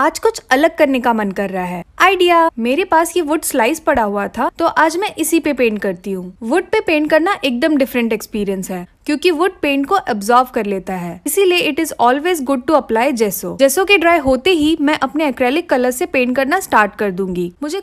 आज कुछ अलग करने का मन कर रहा है आइडिया मेरे पास ये वुड स्लाइस पड़ा हुआ था तो आज मैं इसी पे पेंट करती हूँ वुड पे पेंट करना एकदम डिफरेंट एक्सपीरियंस है क्योंकि वुड पेंट को एब्जॉर्व कर लेता है इसीलिए it is always good to apply जेसो जेसो के ड्राई होते ही मैं अपने एक्रेलिक कलर से पेंट करना स्टार्ट कर दूंगी मुझे